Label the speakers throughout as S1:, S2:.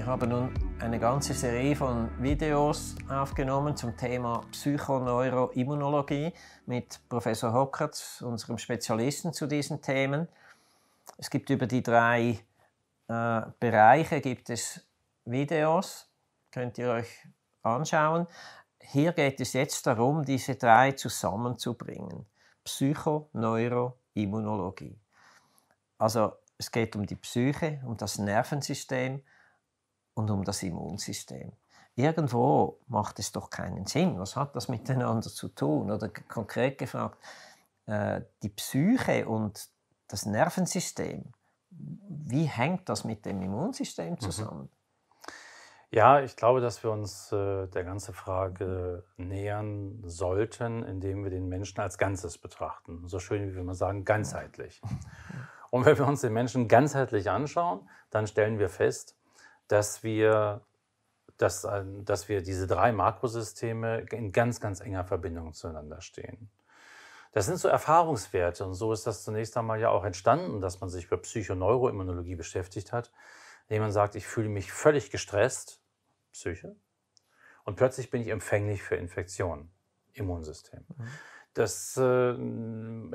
S1: Wir haben nun eine ganze Serie von Videos aufgenommen zum Thema Psychoneuroimmunologie mit Professor Hockertz, unserem Spezialisten zu diesen Themen. Es gibt über die drei äh, Bereiche gibt es Videos, könnt ihr euch anschauen. Hier geht es jetzt darum, diese drei zusammenzubringen. Psychoneuroimmunologie. Also es geht um die Psyche, um das Nervensystem, und um das Immunsystem. Irgendwo macht es doch keinen Sinn. Was hat das miteinander zu tun? Oder konkret gefragt, äh, die Psyche und das Nervensystem, wie hängt das mit dem Immunsystem mhm. zusammen?
S2: Ja, ich glaube, dass wir uns äh, der ganzen Frage nähern sollten, indem wir den Menschen als Ganzes betrachten. So schön, wie wir mal sagen, ganzheitlich. Und wenn wir uns den Menschen ganzheitlich anschauen, dann stellen wir fest, dass wir, dass, äh, dass wir diese drei Makrosysteme in ganz, ganz enger Verbindung zueinander stehen. Das sind so Erfahrungswerte und so ist das zunächst einmal ja auch entstanden, dass man sich über Psychoneuroimmunologie beschäftigt hat, indem man sagt, ich fühle mich völlig gestresst, Psyche, und plötzlich bin ich empfänglich für Infektionen, Immunsystem. Mhm. Das, äh,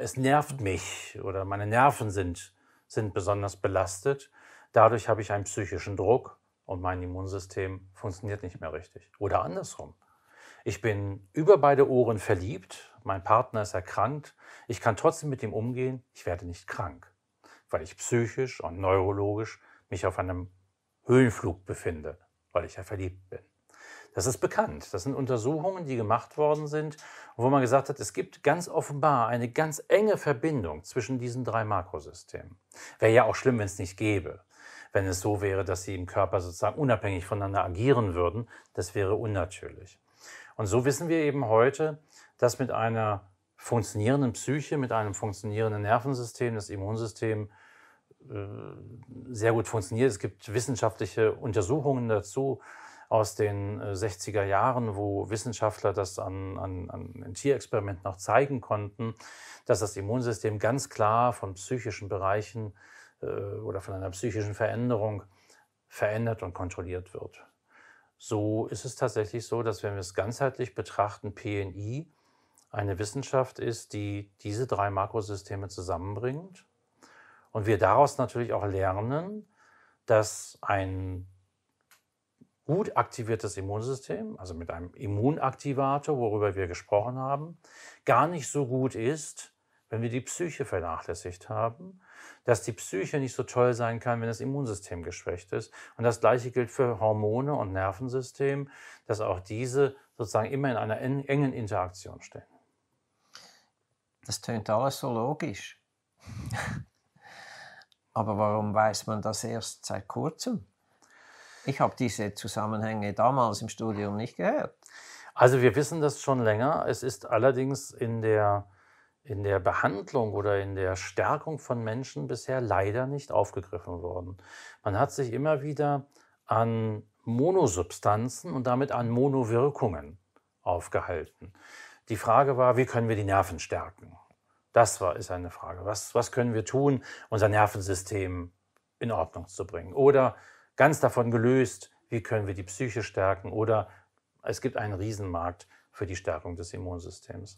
S2: es nervt mich oder meine Nerven sind, sind besonders belastet. Dadurch habe ich einen psychischen Druck und mein Immunsystem funktioniert nicht mehr richtig. Oder andersrum. Ich bin über beide Ohren verliebt, mein Partner ist erkrankt, ich kann trotzdem mit ihm umgehen, ich werde nicht krank, weil ich psychisch und neurologisch mich auf einem Höhenflug befinde, weil ich ja verliebt bin. Das ist bekannt. Das sind Untersuchungen, die gemacht worden sind, wo man gesagt hat, es gibt ganz offenbar eine ganz enge Verbindung zwischen diesen drei Makrosystemen. Wäre ja auch schlimm, wenn es nicht gäbe wenn es so wäre, dass sie im Körper sozusagen unabhängig voneinander agieren würden. Das wäre unnatürlich. Und so wissen wir eben heute, dass mit einer funktionierenden Psyche, mit einem funktionierenden Nervensystem, das Immunsystem äh, sehr gut funktioniert. Es gibt wissenschaftliche Untersuchungen dazu aus den 60er äh, Jahren, wo Wissenschaftler das an, an, an Tierexperimenten auch zeigen konnten, dass das Immunsystem ganz klar von psychischen Bereichen äh, oder von einer psychischen Veränderung verändert und kontrolliert wird. So ist es tatsächlich so, dass wenn wir es ganzheitlich betrachten, PNI eine Wissenschaft ist, die diese drei Makrosysteme zusammenbringt und wir daraus natürlich auch lernen, dass ein gut aktiviertes Immunsystem, also mit einem Immunaktivator, worüber wir gesprochen haben, gar nicht so gut ist, wenn wir die Psyche vernachlässigt haben, dass die Psyche nicht so toll sein kann, wenn das Immunsystem geschwächt ist. Und das Gleiche gilt für Hormone und Nervensystem, dass auch diese sozusagen immer in einer engen Interaktion stehen.
S1: Das tönt alles so logisch. Aber warum weiß man das erst seit kurzem? Ich habe diese Zusammenhänge damals im Studium nicht gehört. Also wir wissen das schon
S2: länger. Es ist allerdings in der in der Behandlung oder in der Stärkung von Menschen bisher leider nicht aufgegriffen worden. Man hat sich immer wieder an Monosubstanzen und damit an Monowirkungen aufgehalten. Die Frage war, wie können wir die Nerven stärken? Das war, ist eine Frage. Was, was können wir tun, unser Nervensystem in Ordnung zu bringen? Oder ganz davon gelöst, wie können wir die Psyche stärken? Oder es gibt einen Riesenmarkt für die Stärkung des Immunsystems.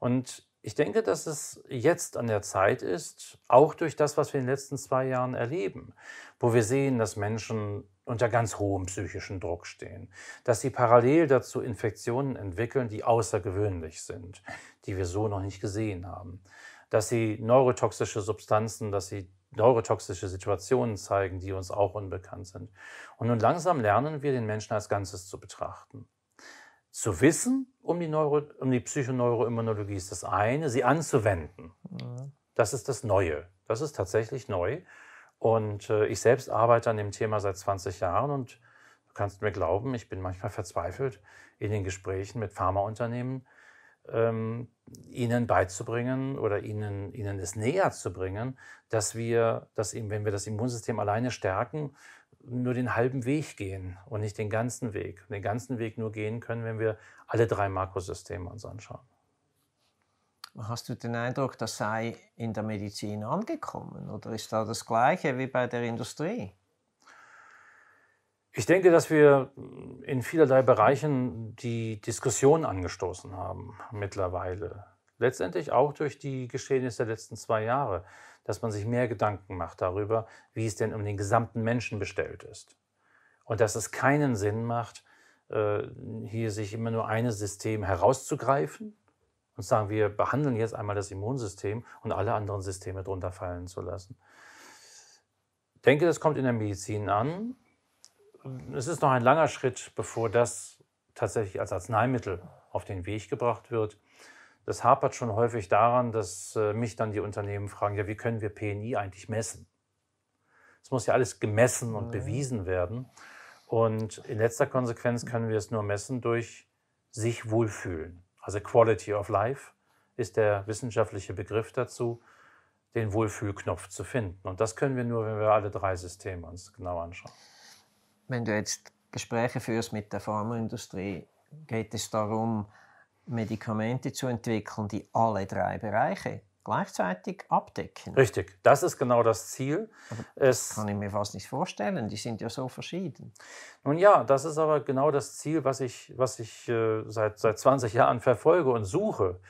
S2: Und ich denke, dass es jetzt an der Zeit ist, auch durch das, was wir in den letzten zwei Jahren erleben, wo wir sehen, dass Menschen unter ganz hohem psychischen Druck stehen, dass sie parallel dazu Infektionen entwickeln, die außergewöhnlich sind, die wir so noch nicht gesehen haben, dass sie neurotoxische Substanzen, dass sie neurotoxische Situationen zeigen, die uns auch unbekannt sind. Und nun langsam lernen wir, den Menschen als Ganzes zu betrachten zu wissen um die, Neuro, um die Psychoneuroimmunologie ist das eine, sie anzuwenden. Das ist das Neue. Das ist tatsächlich neu. Und äh, ich selbst arbeite an dem Thema seit 20 Jahren und du kannst mir glauben, ich bin manchmal verzweifelt in den Gesprächen mit Pharmaunternehmen, ähm, ihnen beizubringen oder ihnen, ihnen es näher zu bringen, dass wir, dass eben, wenn wir das Immunsystem alleine stärken, nur den halben Weg gehen und nicht den ganzen Weg. Den ganzen Weg nur gehen können, wenn wir alle drei Makrosysteme
S1: uns anschauen. Hast du den Eindruck, das sei in der Medizin angekommen oder ist da das Gleiche wie bei der Industrie?
S2: Ich denke, dass wir in vielerlei Bereichen die Diskussion angestoßen haben mittlerweile letztendlich auch durch die Geschehnisse der letzten zwei Jahre, dass man sich mehr Gedanken macht darüber, wie es denn um den gesamten Menschen bestellt ist. Und dass es keinen Sinn macht, äh, hier sich immer nur eines System herauszugreifen und sagen, wir behandeln jetzt einmal das Immunsystem und alle anderen Systeme drunter fallen zu lassen. Ich denke, das kommt in der Medizin an. Es ist noch ein langer Schritt, bevor das tatsächlich als Arzneimittel auf den Weg gebracht wird das hapert schon häufig daran, dass äh, mich dann die Unternehmen fragen, ja, wie können wir PNI eigentlich messen? Es muss ja alles gemessen und mhm. bewiesen werden. Und in letzter Konsequenz können wir es nur messen durch sich wohlfühlen. Also Quality of Life ist der wissenschaftliche Begriff dazu, den Wohlfühlknopf zu finden. Und das können wir nur, wenn wir alle drei Systeme uns genau anschauen.
S1: Wenn du jetzt Gespräche führst mit der Pharmaindustrie, geht es darum, Medikamente zu entwickeln, die alle drei Bereiche gleichzeitig abdecken. Richtig, das ist genau das Ziel. Das kann ich mir fast nicht vorstellen, die sind ja so verschieden.
S2: Nun ja, das ist aber genau das Ziel, was ich, was ich äh, seit, seit 20 Jahren verfolge und suche.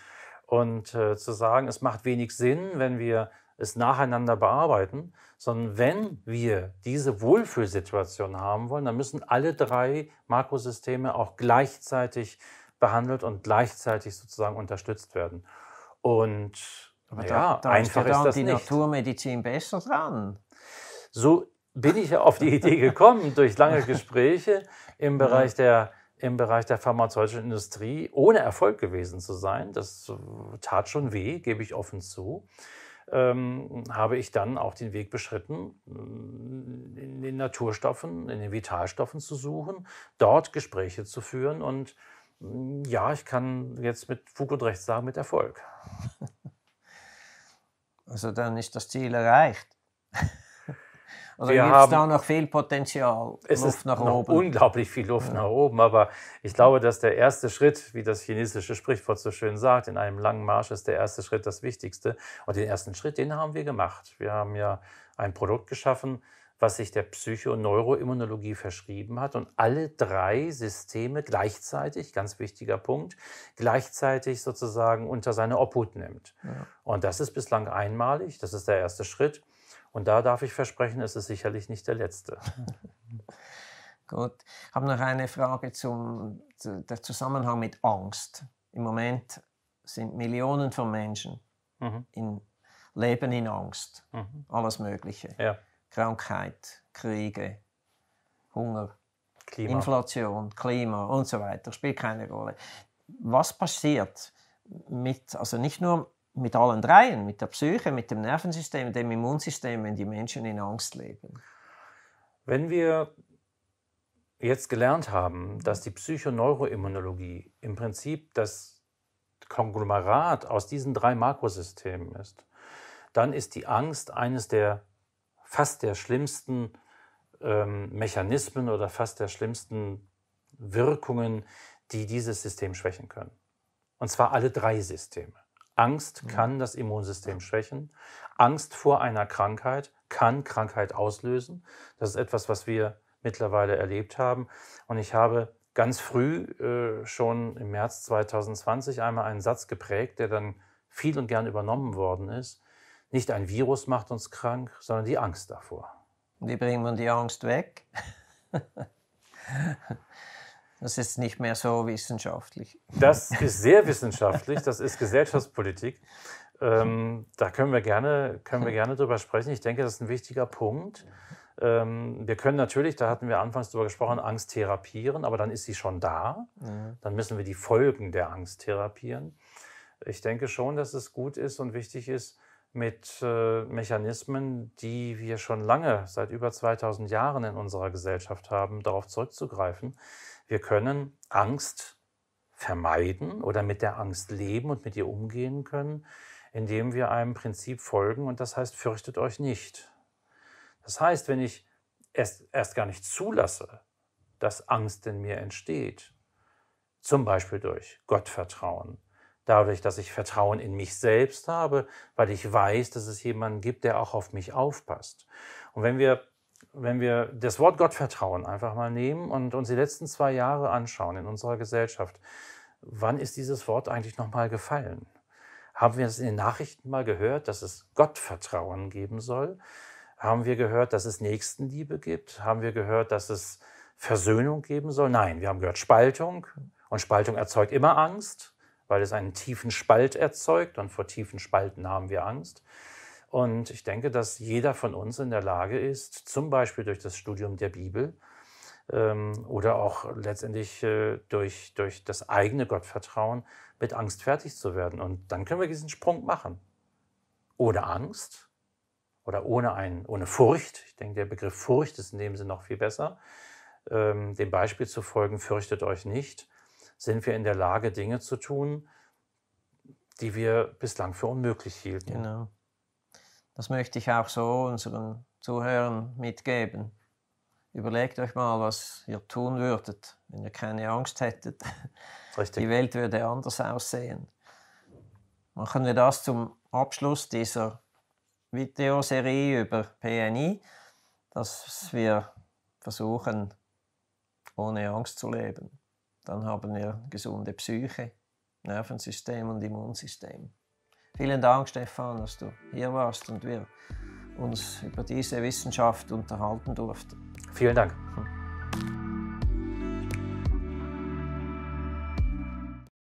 S2: Und äh, zu sagen, es macht wenig Sinn, wenn wir es nacheinander bearbeiten, sondern wenn wir diese Wohlfühlsituation haben wollen, dann müssen alle drei Makrosysteme auch gleichzeitig behandelt und gleichzeitig sozusagen unterstützt werden. Und Aber ja, da, da einfach ist, ja ist das die nicht.
S1: Naturmedizin besser dran. So bin ich ja auf
S2: die Idee gekommen durch lange Gespräche im Bereich der im Bereich der pharmazeutischen Industrie ohne Erfolg gewesen zu sein. Das tat schon weh, gebe ich offen zu. Ähm, habe ich dann auch den Weg beschritten, in den Naturstoffen, in den Vitalstoffen zu suchen, dort Gespräche zu führen und ja, ich kann jetzt mit Fug und Recht sagen, mit Erfolg.
S1: Also dann ist das Ziel erreicht. Oder gibt es da noch viel Potenzial, es Luft ist nach oben? Unglaublich
S2: viel Luft ja. nach oben, aber ich glaube, dass der erste Schritt, wie das chinesische Sprichwort so schön sagt, in einem langen Marsch ist der erste Schritt das Wichtigste. Und den ersten Schritt, den haben wir gemacht. Wir haben ja ein Produkt geschaffen, was sich der Psycho- und Neuroimmunologie verschrieben hat. Und alle drei Systeme gleichzeitig, ganz wichtiger Punkt, gleichzeitig sozusagen unter seine Obhut nimmt. Ja. Und das ist bislang einmalig, das ist der erste Schritt. Und da darf ich versprechen, es ist sicherlich nicht der letzte.
S1: Gut. Ich habe noch eine Frage zum zu, der Zusammenhang mit Angst. Im Moment sind Millionen von Menschen mhm. in, leben in Angst. Mhm. Alles Mögliche. Ja. Krankheit, Kriege, Hunger, Klima. Inflation, Klima und so weiter, spielt keine Rolle. Was passiert mit, also nicht nur mit allen dreien, mit der Psyche, mit dem Nervensystem, dem Immunsystem, wenn die Menschen in Angst leben? Wenn wir
S2: jetzt gelernt haben, dass die Psychoneuroimmunologie im Prinzip das Konglomerat aus diesen drei Makrosystemen ist, dann ist die Angst eines der fast der schlimmsten ähm, Mechanismen oder fast der schlimmsten Wirkungen, die dieses System schwächen können. Und zwar alle drei Systeme. Angst kann das Immunsystem schwächen. Angst vor einer Krankheit kann Krankheit auslösen. Das ist etwas, was wir mittlerweile erlebt haben. Und ich habe ganz früh, äh, schon im März 2020, einmal einen Satz geprägt, der dann viel und gern übernommen worden ist. Nicht ein Virus
S1: macht uns krank, sondern die Angst davor. Wie bringt man die Angst weg? Das ist nicht mehr so wissenschaftlich. Das ist sehr
S2: wissenschaftlich, das ist Gesellschaftspolitik. Ähm, da können wir, gerne, können wir gerne drüber sprechen. Ich denke, das ist ein wichtiger Punkt. Ähm, wir können natürlich, da hatten wir anfangs drüber gesprochen, Angst therapieren, aber dann ist sie schon da. Mhm. Dann müssen wir die Folgen der Angst therapieren. Ich denke schon, dass es gut ist und wichtig ist, mit äh, Mechanismen, die wir schon lange, seit über 2000 Jahren in unserer Gesellschaft haben, darauf zurückzugreifen. Wir können Angst vermeiden oder mit der Angst leben und mit ihr umgehen können, indem wir einem Prinzip folgen und das heißt, fürchtet euch nicht. Das heißt, wenn ich erst, erst gar nicht zulasse, dass Angst in mir entsteht, zum Beispiel durch Gottvertrauen, dadurch, dass ich Vertrauen in mich selbst habe, weil ich weiß, dass es jemanden gibt, der auch auf mich aufpasst. Und wenn wir, wenn wir das Wort Gottvertrauen einfach mal nehmen und uns die letzten zwei Jahre anschauen in unserer Gesellschaft, wann ist dieses Wort eigentlich nochmal gefallen? Haben wir es in den Nachrichten mal gehört, dass es Gottvertrauen geben soll? Haben wir gehört, dass es Nächstenliebe gibt? Haben wir gehört, dass es Versöhnung geben soll? Nein, wir haben gehört Spaltung. Und Spaltung erzeugt immer Angst weil es einen tiefen Spalt erzeugt und vor tiefen Spalten haben wir Angst. Und ich denke, dass jeder von uns in der Lage ist, zum Beispiel durch das Studium der Bibel ähm, oder auch letztendlich äh, durch, durch das eigene Gottvertrauen mit Angst fertig zu werden. Und dann können wir diesen Sprung machen. Ohne Angst oder ohne, ein, ohne Furcht. Ich denke, der Begriff Furcht ist in dem Sinne noch viel besser. Ähm, dem Beispiel zu folgen, fürchtet euch nicht sind wir in der Lage, Dinge zu tun,
S1: die wir bislang für unmöglich hielten. Genau. Das möchte ich auch so unseren Zuhörern mitgeben. Überlegt euch mal, was ihr tun würdet, wenn ihr keine Angst hättet. Richtig. Die Welt würde anders aussehen. Machen wir das zum Abschluss dieser Videoserie über PNI, dass wir versuchen, ohne Angst zu leben dann haben wir gesunde Psyche, Nervensystem und Immunsystem. Vielen Dank, Stefan, dass du hier warst und wir uns über diese Wissenschaft unterhalten durften. Vielen Dank.